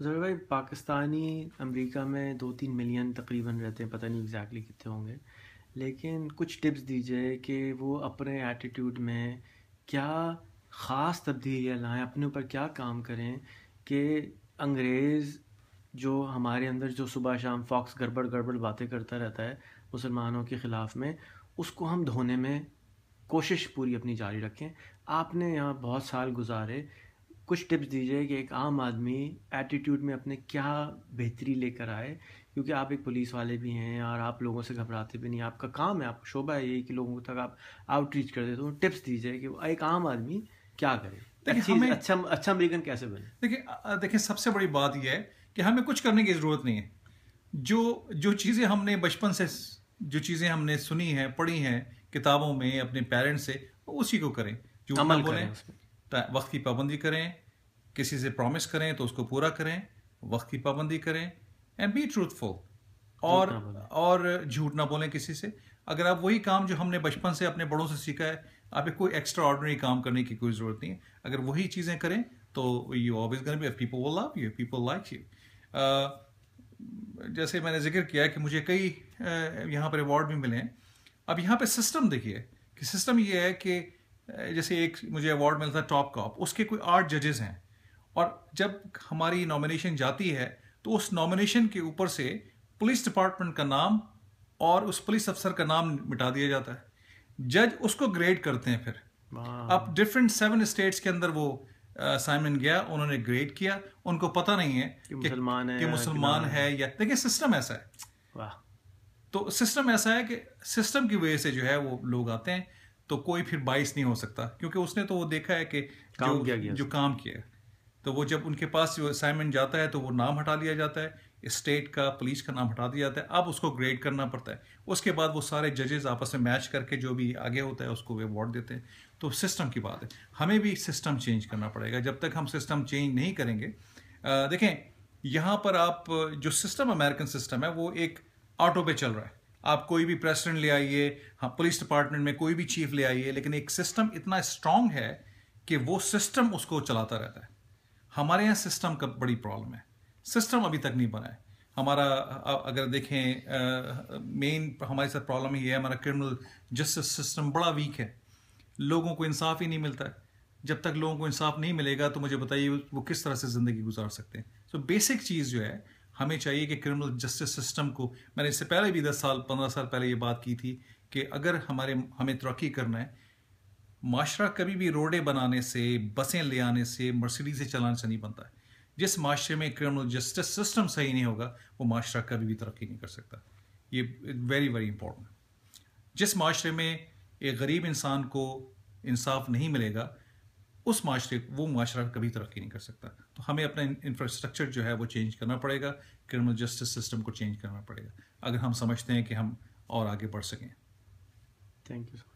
जरूर तो भाई पाकिस्तानी अमेरिका में दो तीन मिलियन तकरीबन रहते हैं पता नहीं एग्जैक्टली कितने होंगे लेकिन कुछ टिप्स दीजिए कि वो अपने एटीट्यूड में क्या ख़ास तब्दीलियाँ लाएँ अपने ऊपर क्या काम करें कि अंग्रेज़ जो हमारे अंदर जो सुबह शाम फॉक्स गड़बड़ गड़बड़ बातें करता रहता है मुसलमानों के ख़िलाफ़ में उसको हम धोने में कोशिश पूरी अपनी जारी रखें आपने यहाँ बहुत साल गुजारे कुछ टिप्स दीजिए कि एक आम आदमी एटीट्यूड में अपने क्या बेहतरी लेकर आए क्योंकि आप एक पुलिस वाले भी हैं और आप लोगों से घबराते भी नहीं आपका काम है आपका शोभा है यही कि लोगों तक आप आउटरीच कर देते हो तो टिप्स दीजिए कि एक आम आदमी क्या करे हमें अच्छा अच्छा अमेरिकन कैसे बने देखिए देखिए सबसे बड़ी बात यह है कि हमें कुछ करने की ज़रूरत नहीं है जो जो चीज़ें हमने बचपन से जो चीज़ें हमने सुनी हैं पढ़ी हैं किताबों में अपने पेरेंट्स से उसी को करें जो अमल करें वक्त की पाबंदी करें किसी से प्रॉमिस करें तो उसको पूरा करें वक्त की पाबंदी करें एंड बी ट्रूथफुल और और झूठ ना बोलें किसी से अगर आप वही काम जो हमने बचपन से अपने बड़ों से सीखा है आप कोई एक्स्ट्रा ऑर्डनरी काम करने की कोई ज़रूरत नहीं है अगर वही चीज़ें करें तो you obviously gonna people will love you people like you जैसे मैंने जिक्र किया कि मुझे कई uh, यहाँ पर अवार्ड भी मिले हैं अब यहाँ पर सिस्टम देखिए कि सिस्टम ये है कि जैसे एक मुझे अवार्ड मिलता है टॉप कॉप उसके कोई आठ जजेस हैं और जब हमारी नॉमिनेशन जाती है तो उस नॉमिनेशन के ऊपर से पुलिस डिपार्टमेंट का नाम और उस पुलिस अफसर का नाम मिटा दिया जाता है जज उसको ग्रेड करते हैं फिर अब डिफरेंट सेवन स्टेट्स के अंदर वो साइमन गया उन्होंने ग्रेड किया उनको पता नहीं है कि मुसलमान है कि मुसलमान है या देखिए सिस्टम ऐसा है तो सिस्टम ऐसा है कि सिस्टम की वजह से जो है वो लोग आते हैं तो कोई फिर बाइस नहीं हो सकता क्योंकि उसने तो वो देखा है कि काम जो, किया गया जो काम किया है तो वो जब उनके पास जो असाइनमेंट जाता है तो वो नाम हटा लिया जाता है स्टेट का पुलिस का नाम हटा दिया जाता है अब उसको ग्रेड करना पड़ता है उसके बाद वो सारे जजेस आपस में मैच करके जो भी आगे होता है उसको वे अवार्ड देते हैं तो सिस्टम की बात है हमें भी सिस्टम चेंज करना पड़ेगा जब तक हम सिस्टम चेंज नहीं करेंगे आ, देखें यहाँ पर आप जो सिस्टम अमेरिकन सिस्टम है वो एक ऑटो पे चल रहा है आप कोई भी प्रेसिडेंट ले आइए हाँ पुलिस डिपार्टमेंट में कोई भी चीफ ले आइए लेकिन एक सिस्टम इतना स्ट्रांग है कि वो सिस्टम उसको चलाता रहता है हमारे यहाँ सिस्टम का बड़ी प्रॉब्लम है सिस्टम अभी तक नहीं बना है हमारा अगर देखें मेन हमारे साथ प्रॉब्लम ही है हमारा क्रिमिनल जस्टिस सिस्टम बड़ा वीक है लोगों को इंसाफ ही नहीं मिलता है जब तक लोगों को इंसाफ नहीं मिलेगा तो मुझे बताइए वो किस तरह से ज़िंदगी गुजार सकते हैं सो बेसिक चीज़ जो है हमें चाहिए कि क्रिमिनल जस्टिस सिस्टम को मैंने इससे पहले भी दस साल पंद्रह साल पहले ये बात की थी कि अगर हमारे हमें तरक्की करना है माशरा कभी भी रोडें बनाने से बसें ले आने से मर्सिडीज से चलाने से नहीं बनता है जिस माशरे में क्रिमिनल जस्टिस सिस्टम सही नहीं होगा वो माशरा कभी भी तरक्की नहीं कर सकता ये वेरी वेरी इंपॉर्टेंट जिस माशरे में एक गरीब इंसान को इंसाफ नहीं मिलेगा उस माशरे वो माशरा कभी तरक्की नहीं कर सकता तो हमें अपना इंफ्रास्ट्रक्चर जो है वो चेंज करना पड़ेगा क्रिमिनल जस्टिस सिस्टम को चेंज करना पड़ेगा अगर हम समझते हैं कि हम और आगे बढ़ सकें थैंक यू